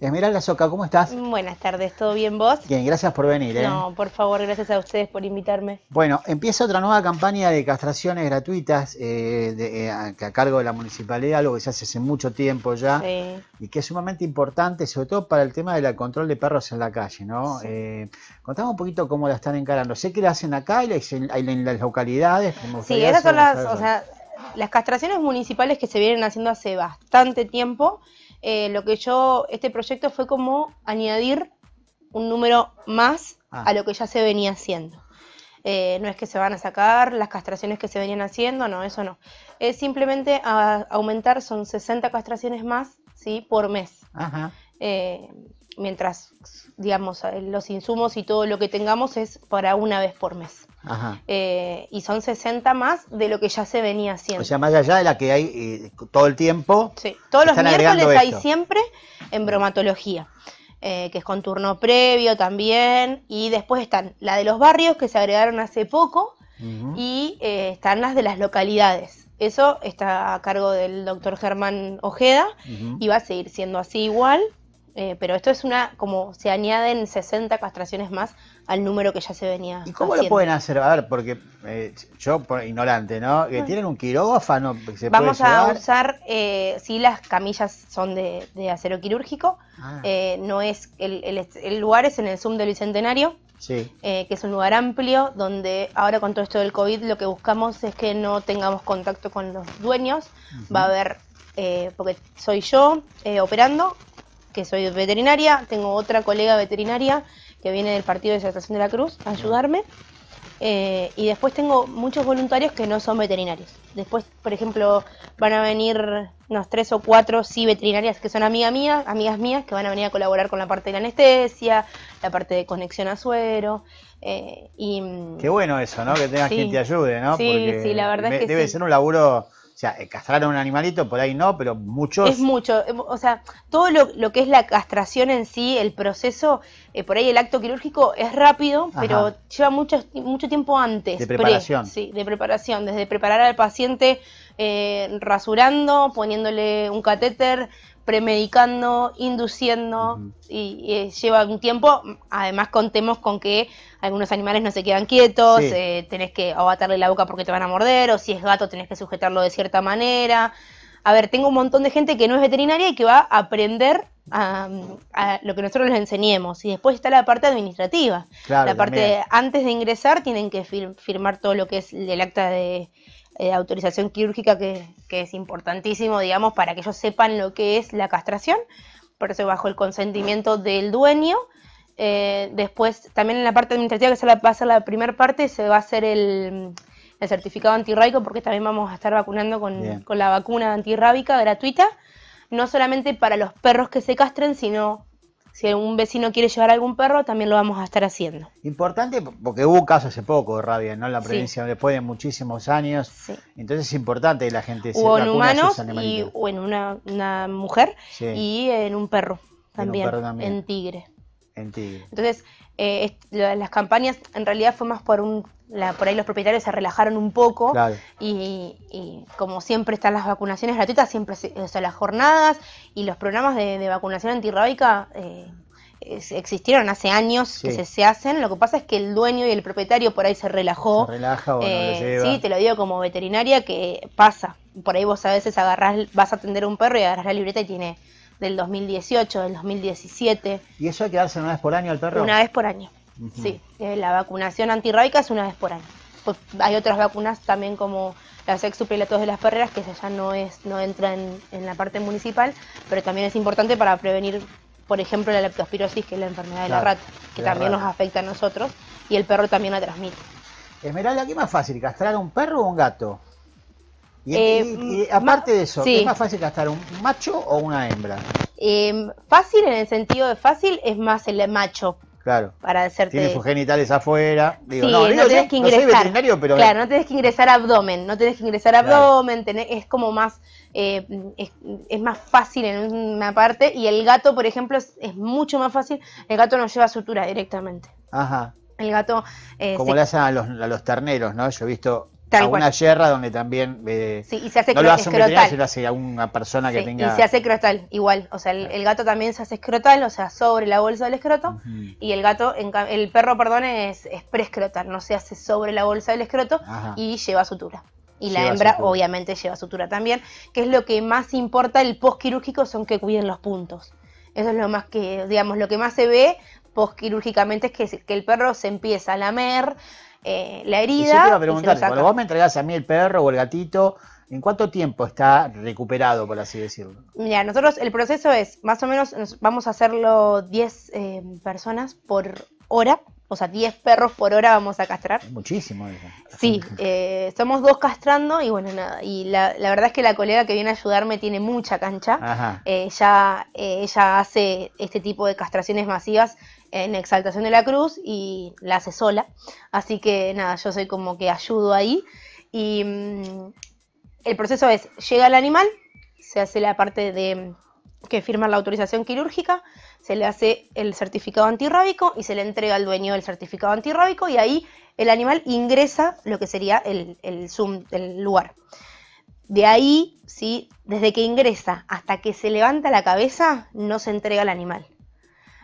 Esmeralda Soca, ¿cómo estás? Buenas tardes, ¿todo bien vos? Bien, gracias por venir. ¿eh? No, por favor, gracias a ustedes por invitarme. Bueno, empieza otra nueva campaña de castraciones gratuitas eh, eh a, cargo de la municipalidad, algo que se hace hace mucho tiempo ya y que es sumamente importante, sobre todo para el tema del control de perros en la calle, ¿no? Contamos eh, contame un poquito cómo la están encarando. Sé que la hacen acá y en las localidades. sí, esas son las, o sea, las castraciones municipales que se vienen haciendo hace bastante tiempo. Eh, lo que yo, este proyecto fue como añadir un número más ah. a lo que ya se venía haciendo. Eh, no es que se van a sacar las castraciones que se venían haciendo, no, eso no. Es simplemente aumentar, son 60 castraciones más, ¿sí? Por mes. Ajá. Eh, mientras, digamos, eh, los insumos y todo lo que tengamos es para una vez por mes. Eh, y son 60 más de lo que ya se venía haciendo. O sea, más allá de la que hay eh, todo el tiempo. Sí, todos los miércoles hay siempre en bromatología. que es con turno previo también, y después están la de los barrios que se agregaron hace poco, y están las de las localidades. Eso está a cargo del doctor Germán Ojeda, y va a seguir siendo así igual. Eh, pero esto es una, como se añaden 60 castraciones más al número que ya se venía. ¿Y cómo lo pueden hacer? A ver, porque eh, yo, ignorante, ¿no? Que tienen un quirófano. ¿Se Vamos a usar, si eh, sí, las camillas son de, acero quirúrgico, ah. no es el, el, lugar es en el Zoom del Bicentenario. Sí. que es un lugar amplio donde ahora con todo esto del COVID lo que buscamos es que no tengamos contacto con los dueños. Va a haber porque soy yo eh, operando que soy veterinaria, tengo otra colega veterinaria que viene del partido de Estación de la Cruz a ayudarme. Eh, y después tengo muchos voluntarios que no son veterinarios. Después, por ejemplo, van a venir unos tres o cuatro sí veterinarias que son amigas mías, amigas mías, que van a venir a colaborar con la parte de la anestesia, la parte de conexión a suero. Eh, y, Qué bueno eso, ¿no? Que tengas gente que te ayude, ¿no? sí, la verdad es que debe ser un laburo o sea, eh, castrar a un animalito por ahí no, pero muchos... Es mucho, eh, o sea, todo lo, que es la castración en sí, el proceso, eh, por ahí el acto quirúrgico es rápido, pero lleva mucho, mucho tiempo antes. De preparación. E, sí, de preparación, desde preparar al paciente eh, rasurando, poniéndole un catéter, premedicando, induciendo, y, lleva un tiempo. Además, contemos con que algunos animales no se quedan quietos, eh, tenés que abatarle la boca porque te van a morder, o si es gato tenés que sujetarlo de cierta manera. A ver, tengo un montón de gente que no es veterinaria y que va a aprender a, lo que nosotros les enseñemos. Y después está la parte administrativa. la parte, antes de ingresar, tienen que firmar todo lo que es el acta de, eh, autorización quirúrgica que, es importantísimo, digamos, para que ellos sepan lo que es la castración, por eso bajo el consentimiento del dueño. Eh, después, también en la parte administrativa, que se va a ser la primera parte, se va a hacer el, certificado antirrábico porque también vamos a estar vacunando con, con la vacuna antirrábica gratuita, no solamente para los perros que se castren, sino si un vecino quiere llevar algún perro, también lo vamos a estar haciendo. Importante porque hubo casos hace poco de rabia, ¿no? En la provincia, después de muchísimos años. Sí. Entonces es importante que la gente se O en humanos y, o en una, mujer y en un perro también, en, un perro también. en tigre. Entonces, eh, las campañas en realidad fue más por un por ahí los propietarios se relajaron un poco y, como siempre están las vacunaciones gratuitas, siempre o sea, las jornadas y los programas de, vacunación antirrábica eh, existieron hace años que se, hacen. Lo que pasa es que el dueño y el propietario por ahí se relajó. relaja o no eh, lleva. Sí, te lo digo como veterinaria que pasa. Por ahí vos a veces agarrás, vas a atender a un perro y agarrás la libreta y tiene del 2018, del 2017. ¿Y eso hay que darse una vez por año al perro? Una vez por año, sí. Eh, la vacunación antirrábica es una vez por año. Pues hay otras vacunas también como las exupilatos de las perreras, que ya no, es, no entra en, la parte municipal, pero también es importante para prevenir, por ejemplo, la leptospirosis, que es la enfermedad de la rata, que también nos afecta a nosotros y el perro también la transmite. Esmeralda, ¿qué más fácil, castrar a un perro o un gato? Eh, y, aparte de eso, ¿es más fácil gastar un macho o una hembra? Em, fácil en el sentido de fácil es más el macho. Claro. Para hacerte... Tiene sus genitales afuera. Digo, sí, no, no que ingresar. Claro, no tenés que ingresar abdomen. No tenés que ingresar abdomen. es como más. Eh, es, más fácil en una parte. Y el gato, por ejemplo, es, mucho más fácil. El gato no lleva sutura directamente. Ajá. El gato. Eh, como le hacen los, a los, terneros, ¿no? Yo he visto a una yerra donde también. Eh, sí, y se hace no lo hace un hace a una persona que tenga. Y se hace escrotal, igual. O sea, el, gato también se hace escrotal, o sea, sobre la bolsa del escroto. Y el gato, el perro, perdón, es, es escrotal no se hace sobre la bolsa del escroto y lleva sutura. Y la hembra obviamente lleva sutura también, que es lo que más importa el postquirúrgico son que cuiden los puntos. Eso es lo más que, digamos, lo que más se ve postquirúrgicamente es que, que el perro se empieza a lamer, eh, la herida. Yo te iba a preguntar, cuando vos me entregás a mí el perro o el gatito, ¿en cuánto tiempo está recuperado, por así decirlo? Mira, nosotros el proceso es, más o menos, vamos a hacerlo 10 eh, personas por hora, o sea, 10 perros por hora vamos a castrar. Muchísimo. Sí, eh, somos dos castrando y bueno, nada. Y la, verdad es que la colega que viene a ayudarme tiene mucha cancha. Eh, ya, ella hace este tipo de castraciones masivas en Exaltación de la Cruz y la hace sola. Así que nada, yo soy como que ayudo ahí. Y mm, el proceso es, llega el animal, se hace la parte de mm, que firma la autorización quirúrgica, se le hace el certificado antirrábico y se le entrega al dueño el certificado antirrábico y ahí el animal ingresa lo que sería el, el Zoom del lugar. De ahí, ¿sí? desde que ingresa hasta que se levanta la cabeza, no se entrega al animal.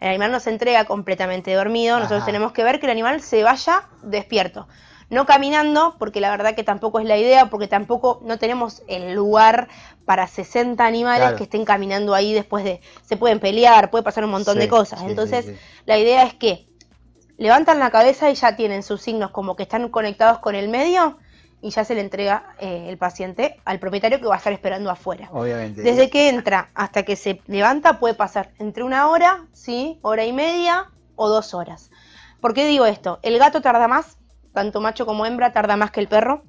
El animal no se entrega completamente dormido, nosotros tenemos que ver que el animal se vaya despierto. No caminando, porque la verdad que tampoco es la idea, porque tampoco no tenemos el lugar para 60 animales que estén caminando ahí después de... Se pueden pelear, puede pasar un montón de cosas. Entonces, la idea es que levantan la cabeza y ya tienen sus signos como que están conectados con el medio y ya se le entrega eh, el paciente al propietario que va a estar esperando afuera. Obviamente. Desde que entra hasta que se levanta puede pasar entre una hora, ¿sí? Hora y media o dos horas. ¿Por qué digo esto? El gato tarda más, tanto macho como hembra tarda más que el perro.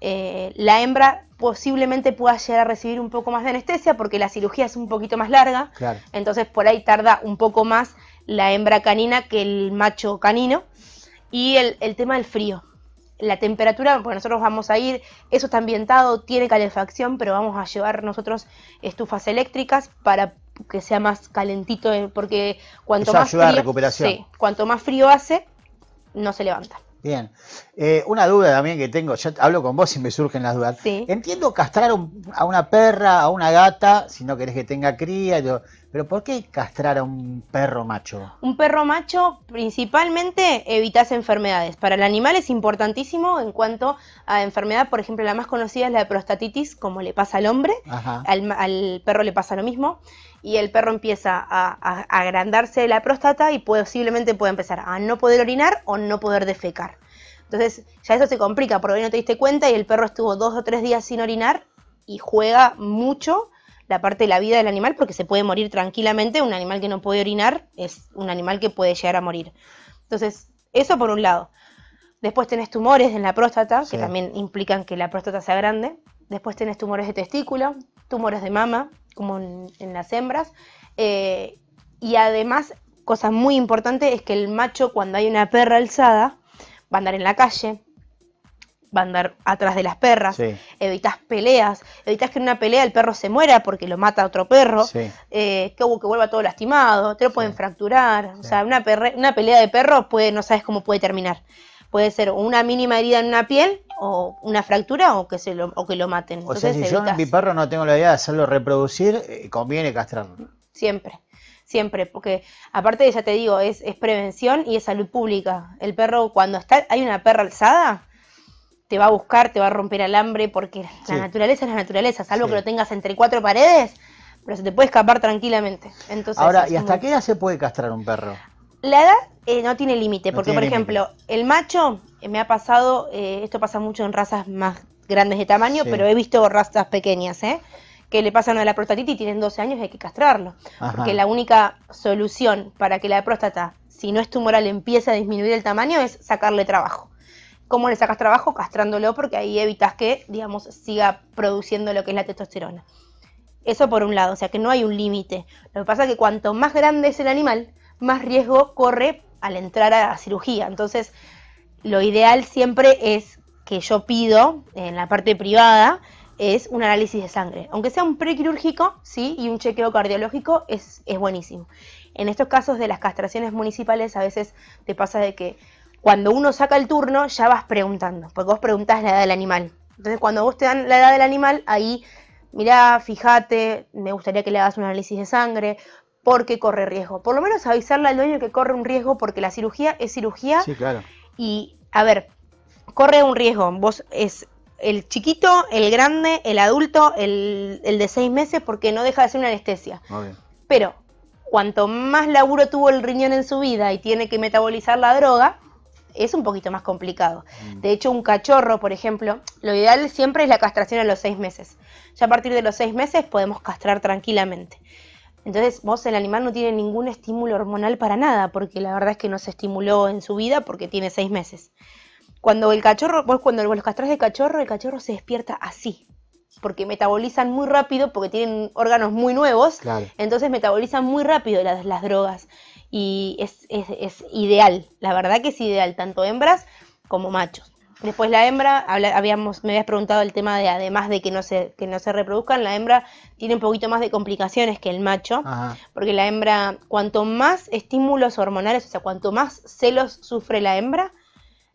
Eh, la hembra posiblemente pueda llegar a recibir un poco más de anestesia porque la cirugía es un poquito más larga. Entonces por ahí tarda un poco más la hembra canina que el macho canino. Y el tema del frío la temperatura, porque nosotros vamos a ir, eso está ambientado, tiene calefacción, pero vamos a llevar nosotros estufas eléctricas para que sea más calentito, eh, porque cuanto más frío, recuperación. Sí, cuanto más frío hace, no se levanta. Bien. Eh, una duda también que tengo, ya hablo con vos y me surgen las dudas. Entiendo castrar a una perra, a una gata, si no querés que tenga cría, yo, pero ¿por qué castrar a un perro macho? Un perro macho principalmente evitas enfermedades. Para el animal es importantísimo en cuanto a enfermedad, por ejemplo, la más conocida es la de prostatitis, como le pasa al hombre, al, perro le pasa lo mismo, y el perro empieza a, agrandarse la próstata y posiblemente puede empezar a no poder orinar o no poder defecar. Entonces ya eso se complica porque hoy no te diste cuenta y el perro estuvo dos o tres días sin orinar y juega mucho la parte de la vida del animal porque se puede morir tranquilamente, un animal que no puede orinar es un animal que puede llegar a morir. Entonces, eso por un lado. Después tenés tumores en la próstata, que también implican que la próstata sea grande. Después tenés tumores de testículo, tumores de mama, como en, las hembras. Eh, y además, cosa muy importante es que el macho cuando hay una perra alzada va a andar en la calle, va a andar atrás de las perras, evitas peleas, evitas que en una pelea el perro se muera porque lo mata otro perro, eh, uh, que, vuelva todo lastimado, te lo pueden fracturar, o sea, una, una pelea de perro puede, no sabes cómo puede terminar. Puede ser una mínima herida en una piel o una fractura o que se lo, o que lo maten. o sea, si yo mi perro no tengo la idea de hacerlo reproducir, eh, conviene castrarlo. Siempre siempre, porque aparte ya te digo, es, es, prevención y es salud pública. El perro cuando está, hay una perra alzada, te va a buscar, te va a romper alambre, porque la naturaleza es la naturaleza, salvo que lo tengas entre cuatro paredes, pero se te puede escapar tranquilamente. Entonces, Ahora, ¿y hasta qué edad se puede castrar un perro? La edad eh, no tiene límite, porque por ejemplo, el macho eh, me ha pasado, eh, esto pasa mucho en razas más grandes de tamaño, pero he visto razas pequeñas, que le pasan a la prostatita y tienen 12 años y hay que castrarlo. Porque la única solución para que la próstata, si no es tumoral, empiece a disminuir el tamaño es sacarle trabajo. ¿Cómo le sacas trabajo? Castrándolo porque ahí evitas que, digamos, siga produciendo lo que es la testosterona. Eso por un lado, o sea que no hay un límite. Lo que pasa es que cuanto más grande es el animal, más riesgo corre al entrar a la cirugía. Entonces, lo ideal siempre es que yo pido en la parte privada es un análisis de sangre. Aunque sea un prequirúrgico, sí, y un chequeo cardiológico es, es buenísimo. En estos casos de las castraciones municipales a veces te pasa de que cuando uno saca el turno ya vas preguntando, porque vos preguntás la edad del animal. Entonces cuando vos te dan la edad del animal, ahí, mirá, fíjate, me gustaría que le hagas un análisis de sangre, porque corre riesgo. Por lo menos avisarle al dueño que corre un riesgo, porque la cirugía es cirugía. Sí, claro. Y, a ver, corre un riesgo. Vos es el chiquito, el grande, el adulto, el, de seis meses, porque no deja de ser una anestesia. Pero cuanto más laburo tuvo el riñón en su vida y tiene que metabolizar la droga, es un poquito más complicado. Mm. De hecho, un cachorro, por ejemplo, lo ideal siempre es la castración a los seis meses. Ya a partir de los seis meses podemos castrar tranquilamente. Entonces, vos el animal no tiene ningún estímulo hormonal para nada, porque la verdad es que no se estimuló en su vida porque tiene seis meses. Cuando el cachorro, cuando los castrás de cachorro, el cachorro se despierta así, porque metabolizan muy rápido, porque tienen órganos muy nuevos, entonces metabolizan muy rápido las drogas y es, ideal, la verdad que es ideal, tanto hembras como machos. Después la hembra, habíamos, me habías preguntado el tema de además de que no se, que no se reproduzcan, la hembra tiene un poquito más de complicaciones que el macho, porque la hembra, cuanto más estímulos hormonales, o sea, cuanto más celos sufre la hembra,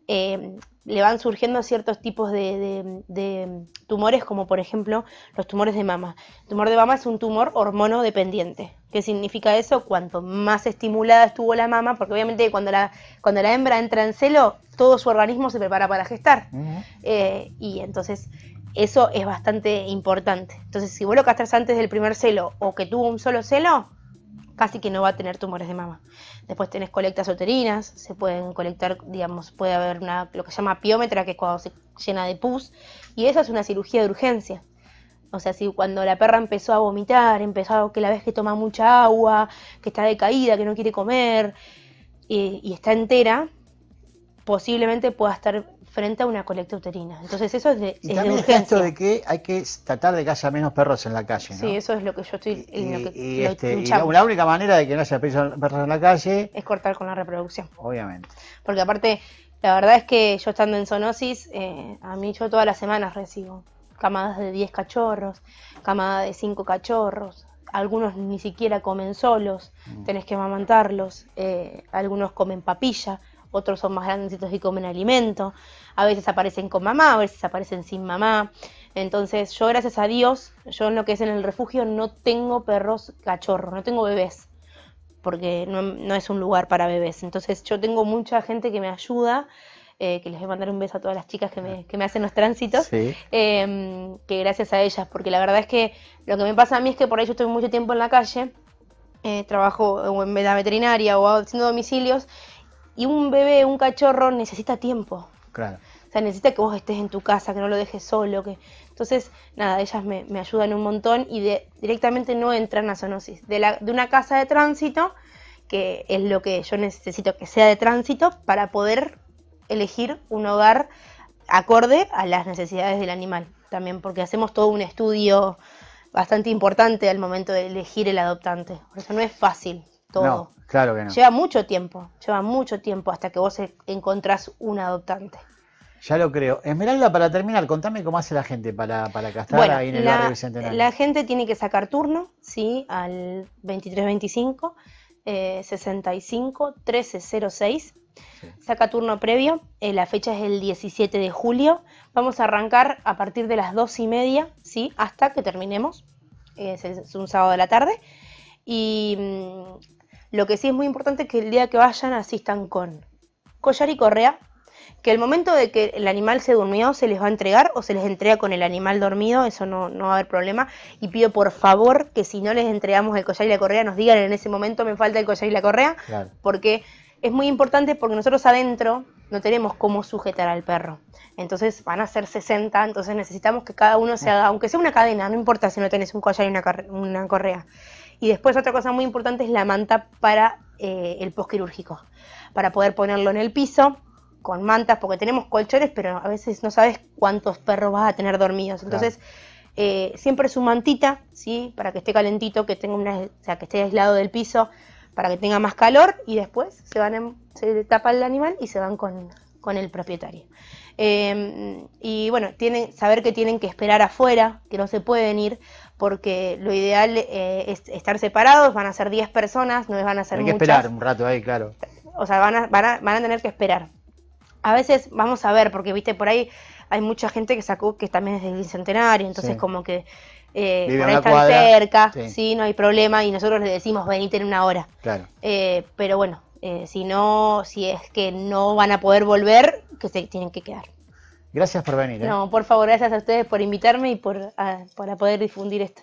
eh, le van surgiendo ciertos tipos de, tumores, como por ejemplo los tumores de mama. El tumor de mama es un tumor hormonodependiente. ¿Qué significa eso? Cuanto más estimulada estuvo la mama, porque obviamente cuando la, cuando la hembra entra en celo, todo su organismo se prepara para gestar. Eh, y entonces eso es bastante importante. Entonces, si vos lo castras antes del primer celo o que tuvo un solo celo, casi que no va a tener tumores de mama. Después tenés colectas uterinas, se pueden colectar, digamos, puede haber una, lo que se llama piómetra, que es cuando se llena de pus, y esa es una cirugía de urgencia. O sea, si cuando la perra empezó a vomitar, empezó a que la vez que toma mucha agua, que está decaída, que no quiere comer y, y está entera, posiblemente pueda estar frente a una colecta uterina. Entonces eso es de, y también de de que hay que tratar de que haya menos perros en la calle. ¿no? Sí, eso es lo que yo estoy... Y, este, la, única manera de que no haya perros en la calle... Es cortar con la reproducción. Obviamente. Porque aparte, la verdad es que yo estando en zoonosis, eh, a mí yo todas las semanas recibo camadas de 10 cachorros, camadas de 5 cachorros, algunos ni siquiera comen solos, mm. tenés que amamantarlos, eh, algunos comen papilla otros son más grandecitos y comen alimento, a veces aparecen con mamá, a veces aparecen sin mamá. Entonces yo gracias a Dios, yo en lo que es en el refugio no tengo perros cachorros, no tengo bebés, porque no, es un lugar para bebés. Entonces yo tengo mucha gente que me ayuda. Eh, que les voy a mandar un beso a todas las chicas que me, que me hacen los tránsitos, em, que gracias a ellas, porque la verdad es que lo que me pasa a mí es que por ahí yo estoy mucho tiempo en la calle, eh, trabajo en la veterinaria o haciendo domicilios y un bebé, un cachorro, necesita tiempo. Claro. O sea, necesita que vos estés en tu casa, que no lo dejes solo. que Entonces, nada, ellas me, ayudan un montón y de, directamente no entran a zoonosis. De, la, de una casa de tránsito, que es lo que yo necesito que sea de tránsito, para poder elegir un hogar acorde a las necesidades del animal. También porque hacemos todo un estudio bastante importante al momento de elegir el adoptante. Por eso no es fácil todo. No, claro que no. Lleva mucho tiempo, lleva mucho tiempo hasta que vos encontrás un adoptante. Ya lo creo. Esmeralda, para terminar, contame cómo hace la gente para, para castar ahí en el la, barrio Bicentenario. La gente tiene que sacar turno, ¿sí? Al 2325 65 1306. Saca turno previo. Eh, la fecha es el 17 de julio. Vamos a arrancar a partir de las dos y media, ¿sí? Hasta que terminemos. Eh, es, un sábado de la tarde. Y mm, lo que sí es muy importante es que el día que vayan asistan con collar y correa, que el momento de que el animal se durmió se les va a entregar o se les entrega con el animal dormido, eso no, no va a haber problema. Y pido por favor que si no les entregamos el collar y la correa, nos digan en ese momento me falta el collar y la correa, porque es muy importante porque nosotros adentro no tenemos cómo sujetar al perro. Entonces van a ser 60, entonces necesitamos que cada uno se haga, aunque sea una cadena, no importa si no tenés un collar y una, una correa, y después otra cosa muy importante es la manta para eh, el posquirúrgico, para poder ponerlo en el piso con mantas, porque tenemos colchones, pero a veces no sabes cuántos perros vas a tener dormidos. Entonces, eh, siempre su mantita, ¿sí? Para que esté calentito, que tenga una, sea, que esté aislado del piso, para que tenga más calor y después se van tapa el animal y se van con, el propietario. Em, y bueno, tienen, saber que tienen que esperar afuera, que no se pueden ir, porque lo ideal eh, es estar separados, van a ser 10 personas, no van a ser Hay que esperar un rato ahí, claro. O sea, van a, van a, van a tener que esperar. A veces vamos a ver, porque viste, por ahí hay mucha gente que sacó que también es del bicentenario, entonces como que eh, están cerca, sí. no hay problema, y nosotros les decimos venite en una hora. Claro. Eh, pero bueno, eh, si no, si es que no van a poder volver, que se tienen que quedar. Gracias por venir. ¿eh? No, por favor, gracias a ustedes por invitarme y por ah, para poder difundir esto.